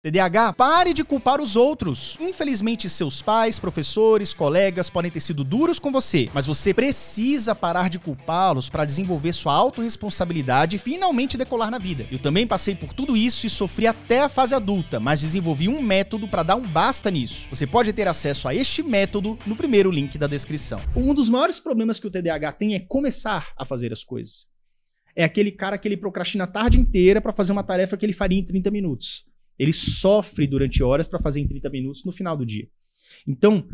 TDAH, pare de culpar os outros. Infelizmente, seus pais, professores, colegas podem ter sido duros com você, mas você precisa parar de culpá-los para desenvolver sua autorresponsabilidade e finalmente decolar na vida. Eu também passei por tudo isso e sofri até a fase adulta, mas desenvolvi um método para dar um basta nisso. Você pode ter acesso a este método no primeiro link da descrição. Um dos maiores problemas que o TDAH tem é começar a fazer as coisas. É aquele cara que ele procrastina a tarde inteira para fazer uma tarefa que ele faria em 30 minutos. Ele sofre durante horas para fazer em 30 minutos no final do dia. Então,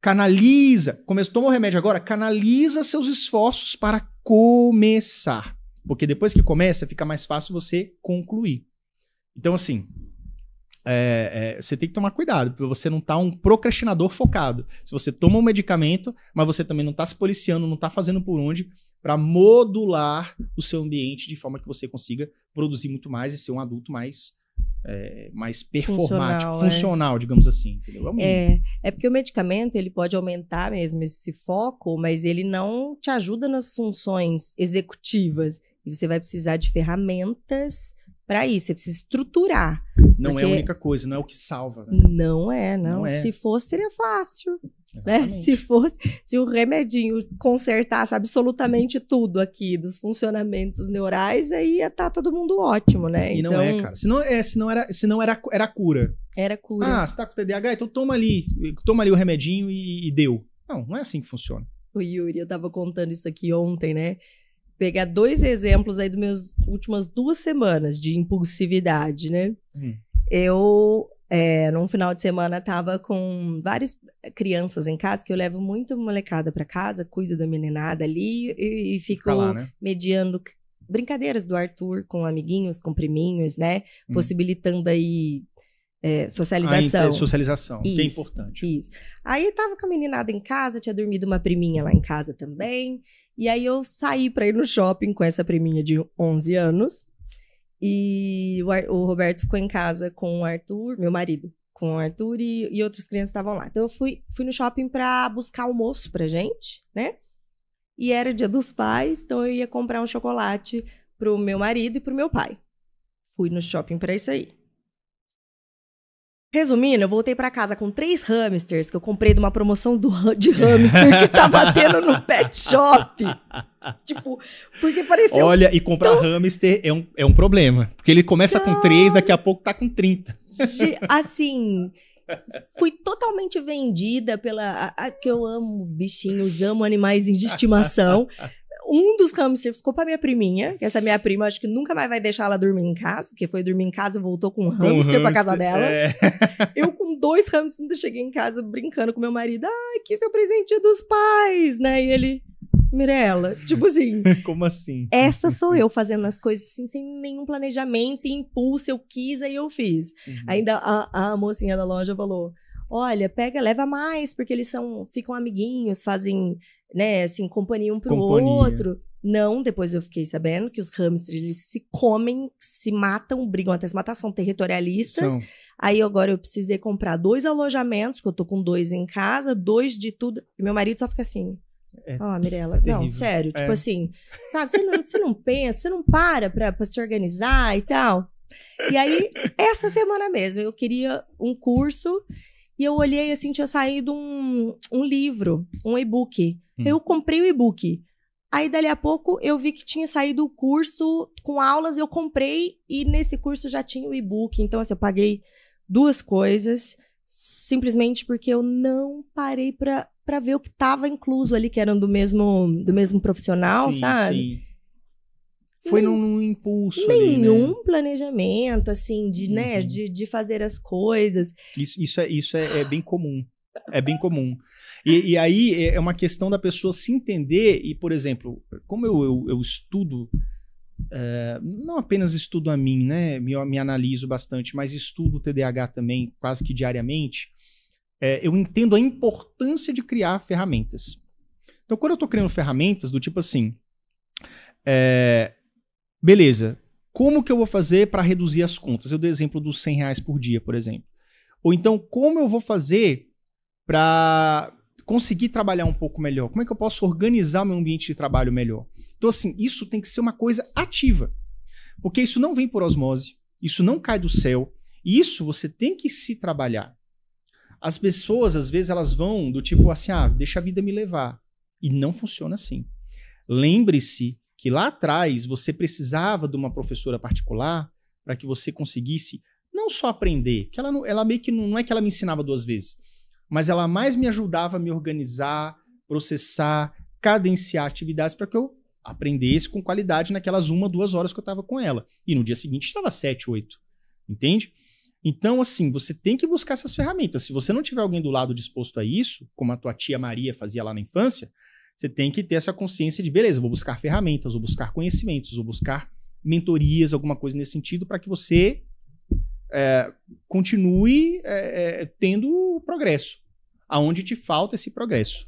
canaliza, começou, tomou remédio agora, canaliza seus esforços para começar. Porque depois que começa, fica mais fácil você concluir. Então, assim, é, é, você tem que tomar cuidado, para você não estar tá um procrastinador focado. Se você toma um medicamento, mas você também não está se policiando, não está fazendo por onde, para modular o seu ambiente de forma que você consiga produzir muito mais e ser um adulto mais é, mais performático, funcional, é. funcional é. digamos assim, entendeu? É, é, é, porque o medicamento ele pode aumentar mesmo esse foco, mas ele não te ajuda nas funções executivas. E você vai precisar de ferramentas para isso, você precisa estruturar. Não é a única coisa, não é o que salva. Né? Não é, não. não é. Se fosse, seria fácil. Né? Se fosse, se o remedinho consertasse absolutamente tudo aqui dos funcionamentos neurais, aí ia estar tá todo mundo ótimo, né? E então... não é, então cara. Se não, é, se não, era, se não era, era cura. Era cura. Ah, você tá com TDAH, então toma ali, toma ali o remedinho e, e deu. Não, não é assim que funciona. O Yuri, eu tava contando isso aqui ontem, né? pegar dois exemplos aí das minhas últimas duas semanas de impulsividade, né? Hum. Eu, é, num final de semana, tava com várias crianças em casa, que eu levo muito molecada para casa, cuido da meninada ali e, e fico lá, né? mediando brincadeiras do Arthur com amiguinhos, com priminhos, né? Hum. Possibilitando aí é, socialização. A ah, então, socialização, isso, que é importante. Isso. Aí tava com a meninada em casa, tinha dormido uma priminha lá em casa também. E aí eu saí para ir no shopping com essa priminha de 11 anos. E o, o, Roberto ficou em casa com o Arthur, meu marido, com o Arthur e, e outras crianças estavam lá. Então eu fui, fui no shopping para buscar almoço pra gente, né? E era dia dos pais, então eu ia comprar um chocolate pro meu marido e pro meu pai. Fui no shopping para isso aí. Resumindo, eu voltei para casa com três hamsters que eu comprei de uma promoção do, de hamster que tava tendo no pet shop. tipo, porque pareceu. Olha, e comprar hamster é um, é um problema. Porque ele começa com três, daqui a pouco tá com 30. E, assim, fui totalmente vendida pela. A, a, porque eu amo bichinhos, amo animais de estimação um dos hamsters ficou pra minha priminha, que essa minha prima acho que nunca mais vai deixar ela dormir em casa, porque foi dormir em casa e voltou com um hamster, com hamster pra casa dela. É. Eu com dois hamsters ainda cheguei em casa brincando com meu marido. Ai, que seu presente é dos pais, né? E ele. Mirella, tipo assim. Como assim? Essa sou eu fazendo as coisas assim, sem nenhum planejamento, impulso. Eu quis, aí eu fiz. Uhum. Ainda a, a mocinha da loja falou: olha, pega, leva mais, porque eles são, ficam amiguinhos, fazem, né, assim, companhia um pro companhia. outro. Não, depois eu fiquei sabendo que os hamsters, eles se comem, se matam, brigam até se matar, são territorialistas. São. Aí agora eu precisei comprar dois alojamentos, que eu tô com dois em casa, dois de tudo. E meu marido só fica assim, é, ah, Mirella, tipo é não, sério, é. tipo assim, sabe, você não, não pensa, você não para pra, pra, se organizar e tal. E aí, essa semana mesmo, eu queria um curso e eu olhei assim, tinha saído um, um livro, um e-book. Hum. Eu comprei o e-book. Aí, dali a pouco, eu vi que tinha saído o curso com aulas, eu comprei e nesse curso já tinha o e-book. Então, assim, eu paguei duas coisas, simplesmente porque eu não parei para ver o que estava incluso ali, que eram do mesmo, do mesmo profissional, sim, sabe? Sim. Foi Nem, num impulso. Nenhum ali, né? planejamento, assim, de, né, uhum. né, de, de fazer as coisas. Isso, isso, é, isso é, é bem comum. É bem comum. E, e, aí é, é uma questão da pessoa se entender e, por exemplo, como eu, eu, eu estudo, eh, não apenas estudo a mim, né? Me, me analiso bastante, mas estudo o TDAH também quase que diariamente. Eh, eu entendo a importância de criar ferramentas. Então, quando eu estou criando ferramentas do tipo assim, eh, Beleza. Como que eu vou fazer para reduzir as contas? Eu dei exemplo dos 100 reais por dia, por exemplo. Ou então, como eu vou fazer para conseguir trabalhar um pouco melhor? Como é que eu posso organizar meu ambiente de trabalho melhor? Então, assim, isso tem que ser uma coisa ativa. Porque isso não vem por osmose, isso não cai do céu. Isso você tem que se trabalhar. As pessoas, às vezes, elas vão do tipo assim, ah, deixa a vida me levar. E não funciona assim. Lembre-se que lá atrás você precisava de uma professora particular para que você conseguisse não só aprender, que ela, ela meio que não, não é que ela me ensinava duas vezes, mas ela mais me ajudava a me organizar, processar, cadenciar atividades para que eu aprendesse com qualidade naquelas uma, duas horas que eu estava com ela. E no dia seguinte estava sete, oito. Entende? Então, assim, você tem que buscar essas ferramentas. Se você não tiver alguém do lado disposto a isso, como a tua tia Maria fazia lá na infância, você tem que ter essa consciência de, beleza, vou buscar ferramentas, vou buscar conhecimentos, vou buscar mentorias, alguma coisa nesse sentido, para que você é, continue é, é tendo progresso. Aonde te falta esse progresso.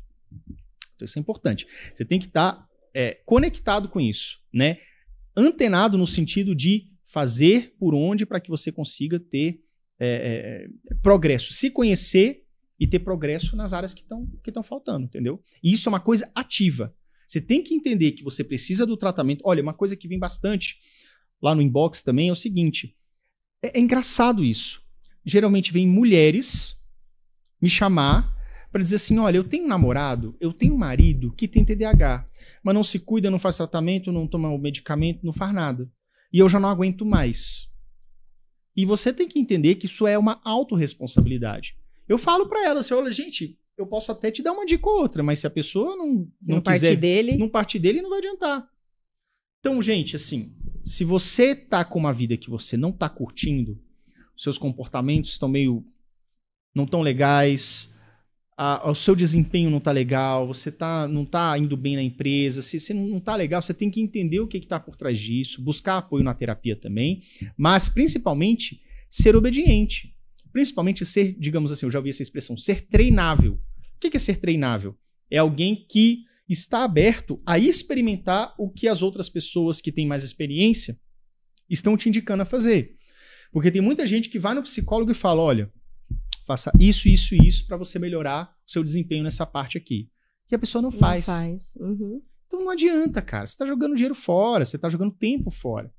Então, isso é importante. Você tem que estar tá, é, conectado com isso, né? Antenado no sentido de fazer por onde para que você consiga ter é, é, progresso. Se conhecer e ter progresso nas áreas que estão que faltando, entendeu? E isso é uma coisa ativa. Você tem que entender que você precisa do tratamento. Olha, uma coisa que vem bastante lá no inbox também é o seguinte: é, é engraçado isso. Geralmente vem mulheres me chamar para dizer assim: olha, eu tenho um namorado, eu tenho um marido que tem TDAH, mas não se cuida, não faz tratamento, não toma o medicamento, não faz nada. E eu já não aguento mais. E você tem que entender que isso é uma autorresponsabilidade. Eu falo para ela, assim, olha, gente, eu posso até te dar uma dica ou outra, mas se a pessoa não, se não, não quiser, dele, não parte dele, não vai adiantar. Então, gente, assim, se você tá com uma vida que você não tá curtindo, seus comportamentos estão meio não tão legais, a, o seu desempenho não tá legal, você tá, não tá indo bem na empresa, se você não, tá legal, você tem que entender o que está por trás disso, buscar apoio na terapia também, mas principalmente ser obediente principalmente ser, digamos assim, eu já ouvi essa expressão, ser treinável. O que é ser treinável? É alguém que está aberto a experimentar o que as outras pessoas que têm mais experiência estão te indicando a fazer. Porque tem muita gente que vai no psicólogo e fala: olha, faça isso, isso e isso para você melhorar o seu desempenho nessa parte aqui. E a pessoa não faz. Não faz. Uhum. Então não adianta, cara. Você está jogando dinheiro fora, você está jogando tempo fora.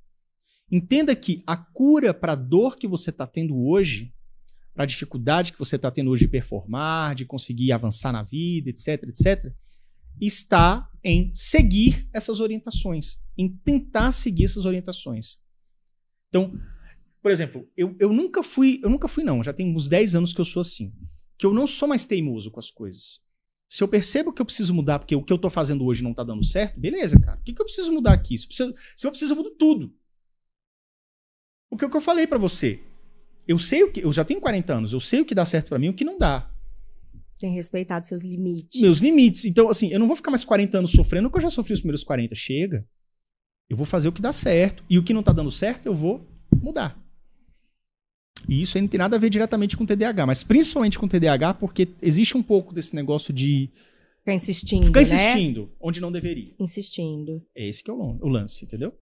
Entenda que a cura para a dor que você está tendo hoje para a dificuldade que você está tendo hoje de performar, de conseguir avançar na vida, etc, etc, está em seguir essas orientações, em tentar seguir essas orientações. Então, por exemplo, eu, eu nunca fui, eu nunca fui não, já tem uns 10 anos que eu sou assim, que eu não sou mais teimoso com as coisas. Se eu percebo que eu preciso mudar porque o que eu estou fazendo hoje não está dando certo, beleza, cara. O que, que eu preciso mudar aqui? Se eu preciso, se eu, preciso, eu mudo tudo. O que, que eu falei para você? Eu sei o que. Eu já tenho 40 anos, eu sei o que dá certo para mim e o que não dá. Tem respeitado seus limites. Meus limites. Então, assim, eu não vou ficar mais 40 anos sofrendo, porque eu já sofri os primeiros 40. Chega. Eu vou fazer o que dá certo. E o que não tá dando certo, eu vou mudar. E isso aí não tem nada a ver diretamente com o TDAH, mas principalmente com o TDAH, porque existe um pouco desse negócio de. Ficar insistindo. Ficar né? insistindo, né? onde não deveria. Insistindo. É esse que é o lance, entendeu?